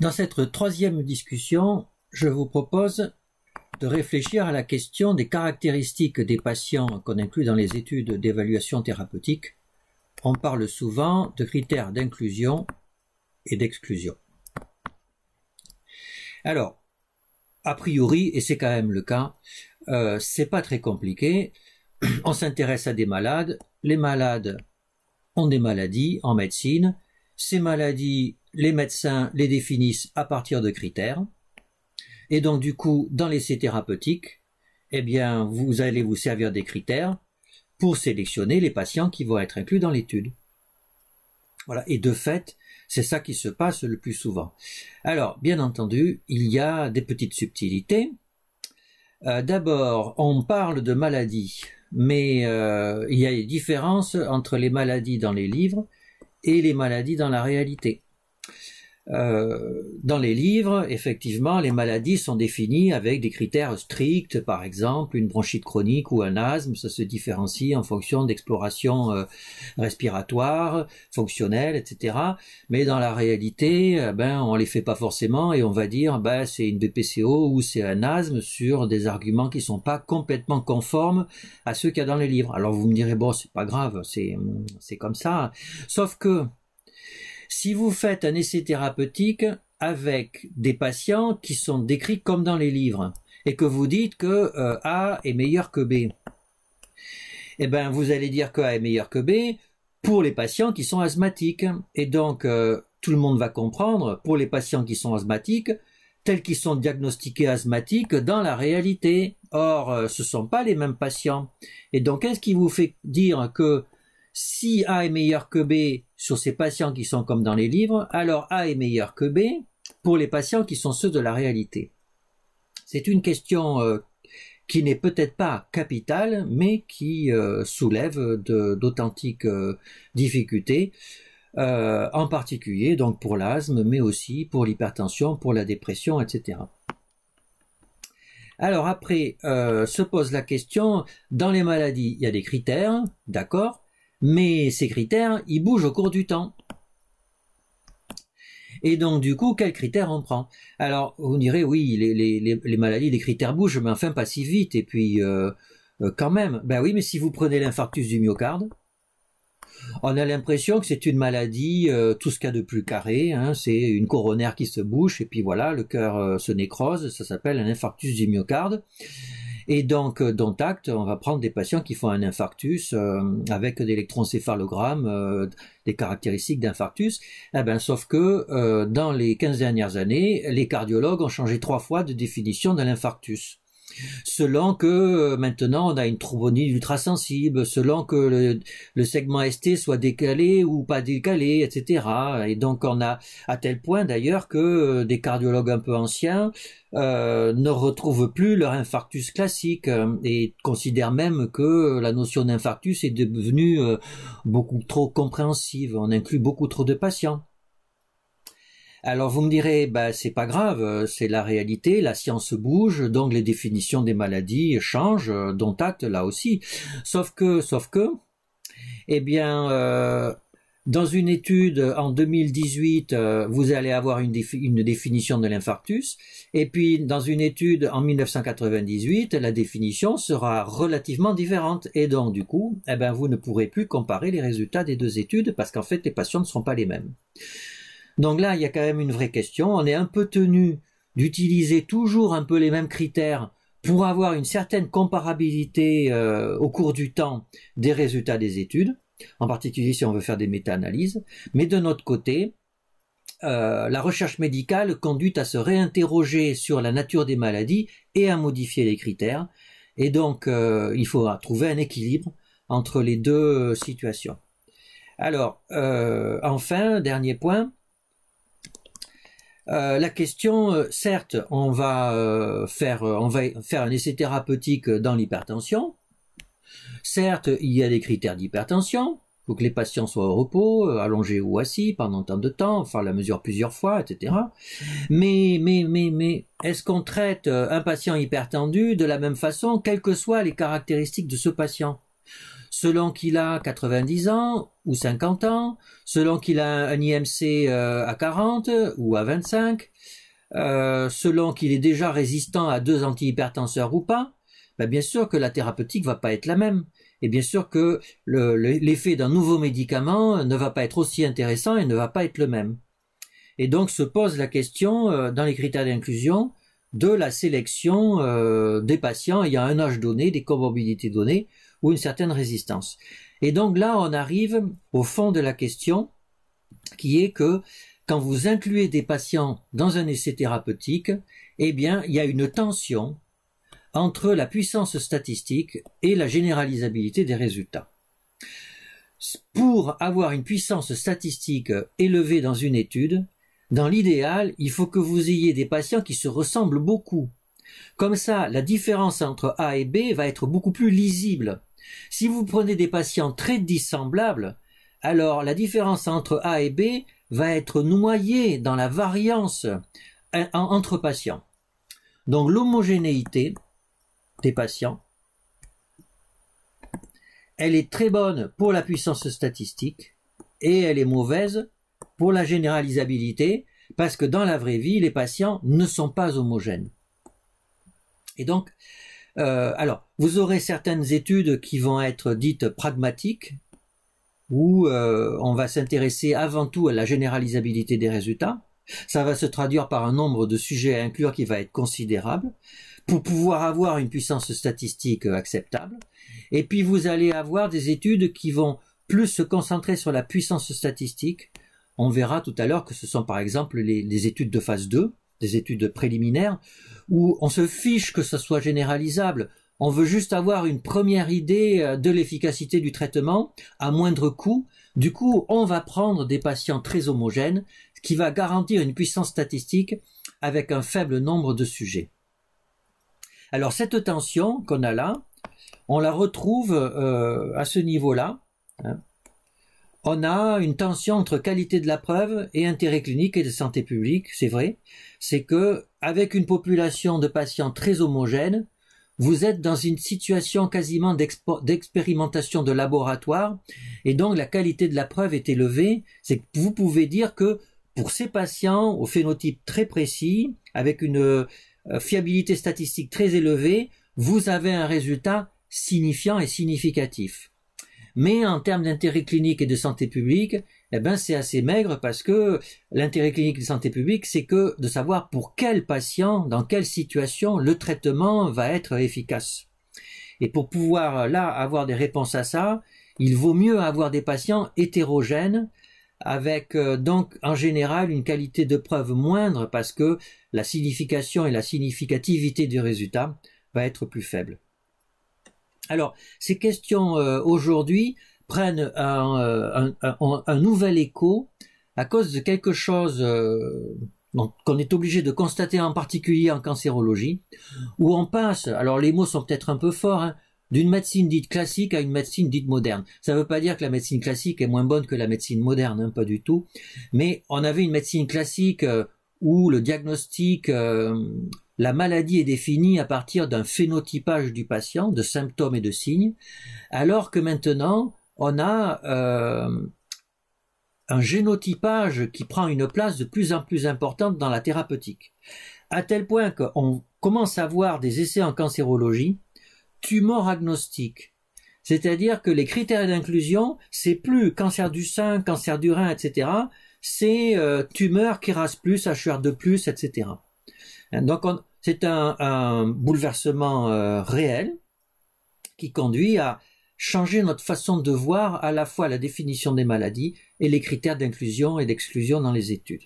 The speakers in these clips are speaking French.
Dans cette troisième discussion, je vous propose de réfléchir à la question des caractéristiques des patients qu'on inclut dans les études d'évaluation thérapeutique. On parle souvent de critères d'inclusion et d'exclusion. Alors, a priori, et c'est quand même le cas, euh, c'est pas très compliqué. On s'intéresse à des malades. Les malades ont des maladies en médecine. Ces maladies, les médecins les définissent à partir de critères. Et donc, du coup, dans l'essai thérapeutique, eh bien, vous allez vous servir des critères pour sélectionner les patients qui vont être inclus dans l'étude. Voilà. Et de fait, c'est ça qui se passe le plus souvent. Alors, bien entendu, il y a des petites subtilités. Euh, d'abord, on parle de maladies, mais euh, il y a des différences entre les maladies dans les livres et les maladies dans la réalité. Euh, dans les livres, effectivement, les maladies sont définies avec des critères stricts, par exemple, une bronchite chronique ou un asthme, ça se différencie en fonction d'exploration euh, respiratoire, fonctionnelle, etc. Mais dans la réalité, euh, ben, on les fait pas forcément et on va dire, ben, c'est une BPCO ou c'est un asthme sur des arguments qui sont pas complètement conformes à ceux qu'il y a dans les livres. Alors vous me direz, bon, c'est pas grave, c'est, c'est comme ça. Sauf que, si vous faites un essai thérapeutique avec des patients qui sont décrits comme dans les livres et que vous dites que euh, A est meilleur que B, eh bien vous allez dire que A est meilleur que B pour les patients qui sont asthmatiques. Et donc euh, tout le monde va comprendre, pour les patients qui sont asthmatiques, tels qu'ils sont diagnostiqués asthmatiques dans la réalité. Or, euh, ce ne sont pas les mêmes patients. Et donc, qu'est-ce qui vous fait dire que si A est meilleur que B, sur ces patients qui sont comme dans les livres, alors A est meilleur que B pour les patients qui sont ceux de la réalité. C'est une question euh, qui n'est peut-être pas capitale, mais qui euh, soulève d'authentiques euh, difficultés, en particulier donc pour l'asthme, mais aussi pour l'hypertension, pour la dépression, etc. Alors après, se pose la question, dans les maladies, il y a des critères, d'accord mais ces critères, ils bougent au cours du temps. Et donc, du coup, quels critères on prend Alors, on dirait, oui, les, maladies, les critères bougent, mais enfin, pas si vite. Et puis, euh, euh, quand même, ben oui, mais si vous prenez l'infarctus du myocarde, on a l'impression que c'est une maladie, euh, tout ce qu'il y a de plus carré, hein. c'est une coronaire qui se bouche, et puis voilà, le cœur se nécrose, ça s'appelle un infarctus du myocarde. Et donc, euh, dans TACT, on va prendre des patients qui font un infarctus euh, avec des euh, des caractéristiques d'infarctus. Eh ben, sauf que dans les 15 dernières années, les cardiologues ont changé trois fois de définition de l'infarctus selon que euh, maintenant on a une troponine ultra sensible, selon que le, segment ST soit décalé ou pas décalé, etc. Et donc on a à tel point d'ailleurs que euh, des cardiologues un peu anciens euh, ne retrouvent plus leur infarctus classique et considèrent même que la notion d'infarctus est devenue beaucoup trop compréhensive, on inclut beaucoup trop de patients. Alors vous me direz, bah c'est pas grave, euh, c'est la réalité, la science bouge, donc les définitions des maladies changent, euh, dont acte là aussi. Sauf que, sauf que, eh bien, euh, dans une étude en 2018, vous allez avoir une, définition de l'infarctus, et puis dans une étude en 1998, la définition sera relativement différente, et donc du coup, eh ben, vous ne pourrez plus comparer les résultats des deux études parce qu'en fait, les patients ne seront pas les mêmes. Donc là, il y a quand même une vraie question. On est un peu tenu d'utiliser toujours un peu les mêmes critères pour avoir une certaine comparabilité euh, au cours du temps des résultats des études, en particulier si on veut faire des méta-analyses. Mais de notre côté, euh, la recherche médicale conduit à se réinterroger sur la nature des maladies et à modifier les critères. Et donc, euh, il faudra trouver un équilibre entre les deux situations. Alors, enfin, dernier point, euh, la question, euh, certes, on va, euh, faire, on va faire un essai thérapeutique dans l'hypertension. Certes, il y a des critères d'hypertension. Il faut que les patients soient au repos, allongés ou assis pendant tant de temps, faire la mesure plusieurs fois, etc. Mais, mais, mais, mais, est-ce qu'on traite un patient hypertendu de la même façon, quelles que soient les caractéristiques de ce patient selon qu'il a 90 ans ou 50 ans, selon qu'il a un IMC euh, à 40 ou à 25, euh, selon qu'il est déjà résistant à deux antihypertenseurs ou pas, ben, bien sûr que la thérapeutique va pas être la même. Et bien sûr que l'effet d'un nouveau médicament ne va pas être aussi intéressant et ne va pas être le même. Et donc se pose la question, euh, dans les critères d'inclusion, de la sélection des patients ayant un âge donné, des comorbidités données, ou une certaine résistance. Et donc là, on arrive au fond de la question, qui est que quand vous incluez des patients dans un essai thérapeutique, eh bien, il y a une tension entre la puissance statistique et la généralisabilité des résultats. Pour avoir une puissance statistique élevée dans une étude, dans l'idéal, il faut que vous ayez des patients qui se ressemblent beaucoup. Comme ça, la différence entre A et B va être beaucoup plus lisible. Si vous prenez des patients très dissemblables, alors la différence entre A et B va être noyée dans la variance euh, entre patients. Donc l'homogénéité des patients, elle est très bonne pour la puissance statistique et elle est mauvaise pour la généralisabilité parce que dans la vraie vie, les patients ne sont pas homogènes. Et donc, euh, alors, vous aurez certaines études qui vont être dites pragmatiques, où euh, on va s'intéresser avant tout à la généralisabilité des résultats. Ça va se traduire par un nombre de sujets à inclure qui va être considérable pour pouvoir avoir une puissance statistique euh, acceptable. Et puis vous allez avoir des études qui vont plus se concentrer sur la puissance statistique. On verra tout à l'heure que ce sont par exemple les, les études de phase 2, des études préliminaires, où on se fiche que ça soit généralisable. On veut juste avoir une première idée euh, de l'efficacité du traitement à moindre coût. Du coup, on va prendre des patients très homogènes, ce qui va garantir une puissance statistique avec un faible nombre de sujets. Alors cette tension qu'on a là, on la retrouve euh, à ce niveau-là. Hein on a une tension entre qualité de la preuve et intérêt clinique et de santé publique, c'est vrai. C'est que, avec une population de patients très homogène, vous êtes dans une situation quasiment d'expérimentation de laboratoire, et donc la qualité de la preuve est élevée. C'est que vous pouvez dire que pour ces patients au phénotype très précis, avec une euh, fiabilité statistique très élevée, vous avez un résultat signifiant et significatif. Mais en termes d'intérêt clinique et de santé publique, eh ben c'est assez maigre parce que l'intérêt clinique et de santé publique, c'est que de savoir pour quel patient, dans quelle situation, le traitement va être efficace. Et pour pouvoir euh, là avoir des réponses à ça, il vaut mieux avoir des patients hétérogènes avec euh, donc en général une qualité de preuve moindre parce que la signification et la significativité du résultat va être plus faible. Alors, ces questions euh, aujourd'hui prennent euh, un, nouvel écho à cause de quelque chose euh, qu'on est obligé de constater en particulier en cancérologie, où on passe, alors les mots sont peut-être un peu forts, hein, d'une médecine dite classique à une médecine dite moderne. Ça ne veut pas dire que la médecine classique est moins bonne que la médecine moderne, hein, pas du tout. Mais on avait une médecine classique où le diagnostic la maladie est définie à partir d'un phénotypage du patient, de symptômes et de signes, alors que maintenant, on a euh, un génotypage qui prend une place de plus en plus importante dans la thérapeutique. À tel point qu'on commence à voir des essais en cancérologie, tumor agnostique. C'est-à-dire que les critères d'inclusion, c'est plus cancer du sein, cancer du rein, etc. C'est euh, tumeur, tumeur, plus, HR2+, etc. Donc on, c'est un, bouleversement euh, réel qui conduit à changer notre façon de voir à la fois la définition des maladies et les critères d'inclusion et d'exclusion dans les études.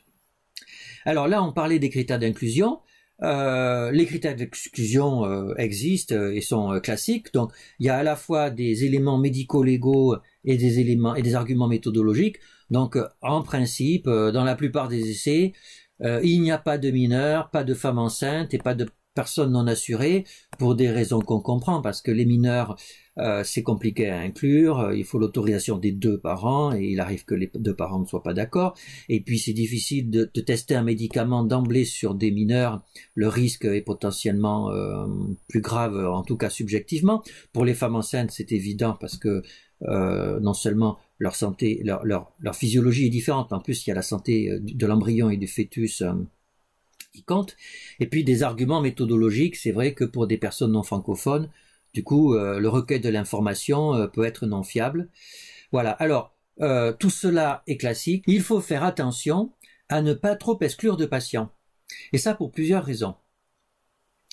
Alors là, on parlait des critères d'inclusion. Euh, les critères d'exclusion euh, existent et sont classiques. Donc, il y a à la fois des éléments médico-légaux et des éléments et des arguments méthodologiques. Donc, en principe, dans la plupart des essais, euh, il n'y a pas de mineurs, pas de femmes enceintes et pas de personnes non assurées pour des raisons qu'on comprend parce que les mineurs euh, c'est compliqué à inclure, euh, il faut l'autorisation des deux parents et il arrive que les deux parents ne soient pas d'accord et puis c'est difficile de, tester un médicament d'emblée sur des mineurs, le risque est potentiellement plus grave en tout cas subjectivement. Pour les femmes enceintes c'est évident parce que non seulement leur santé, leur, physiologie est différente. En plus, il y a la santé euh, de l'embryon et du fœtus euh, qui compte. Et puis des arguments méthodologiques. C'est vrai que pour des personnes non francophones, du coup, euh, le recueil de l'information peut être non fiable. Voilà. Alors, tout cela est classique. Il faut faire attention à ne pas trop exclure de patients. Et ça pour plusieurs raisons.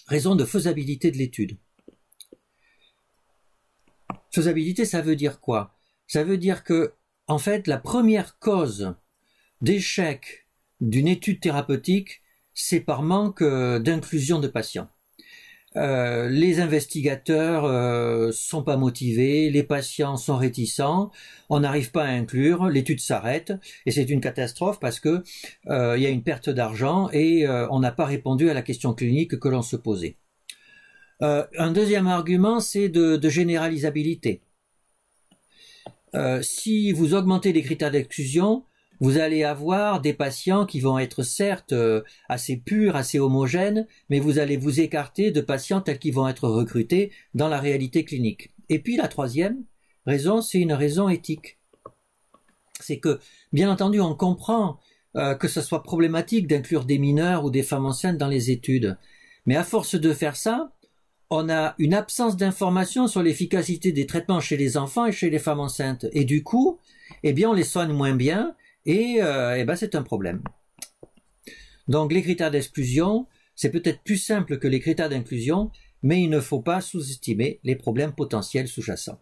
Raison de faisabilité de l'étude. Faisabilité, ça veut dire quoi ça veut dire que, en fait, la première cause d'échec d'une étude thérapeutique, c'est par manque euh, d'inclusion de patients. Euh, les investigateurs euh, sont pas motivés, les patients sont réticents, on n'arrive pas à inclure, l'étude s'arrête et c'est une catastrophe parce que il y a une perte d'argent et on n'a pas répondu à la question clinique que l'on se posait. un deuxième argument, c'est de généralisabilité. Euh, si vous augmentez les critères d'exclusion, vous allez avoir des patients qui vont être certes euh, assez purs, assez homogènes, mais vous allez vous écarter de patients tels qu'ils vont être recrutés dans la réalité clinique. Et puis la troisième raison, c'est une raison éthique. C'est que, bien entendu, on comprend euh, que ce soit problématique d'inclure des mineurs ou des femmes enceintes dans les études. Mais à force de faire ça, on a une absence d'information sur l'efficacité des traitements chez les enfants et chez les femmes enceintes. Et du coup, eh bien, on les soigne moins bien et, euh, eh ben, c'est un problème. Donc, les critères d'exclusion, c'est peut-être plus simple que les critères d'inclusion, mais il ne faut pas sous-estimer les problèmes potentiels sous-jacents.